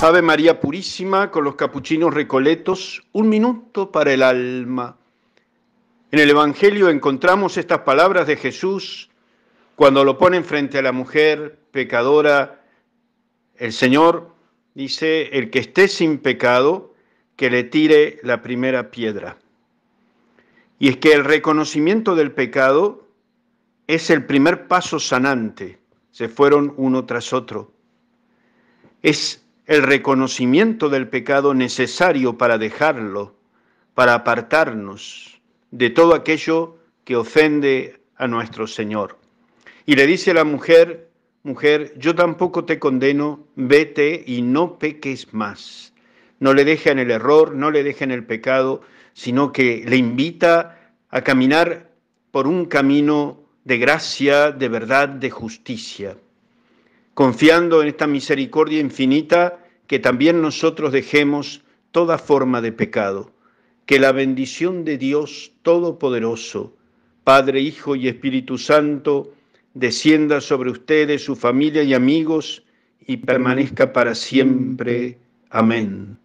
Ave María Purísima con los capuchinos recoletos, un minuto para el alma. En el Evangelio encontramos estas palabras de Jesús cuando lo ponen frente a la mujer pecadora. El Señor dice, el que esté sin pecado, que le tire la primera piedra. Y es que el reconocimiento del pecado es el primer paso sanante. Se fueron uno tras otro. Es el reconocimiento del pecado necesario para dejarlo, para apartarnos de todo aquello que ofende a nuestro Señor. Y le dice a la mujer, mujer, yo tampoco te condeno, vete y no peques más. No le deja en el error, no le deja en el pecado, sino que le invita a caminar por un camino de gracia, de verdad, de justicia confiando en esta misericordia infinita, que también nosotros dejemos toda forma de pecado. Que la bendición de Dios Todopoderoso, Padre, Hijo y Espíritu Santo, descienda sobre ustedes, su familia y amigos, y permanezca para siempre. Amén.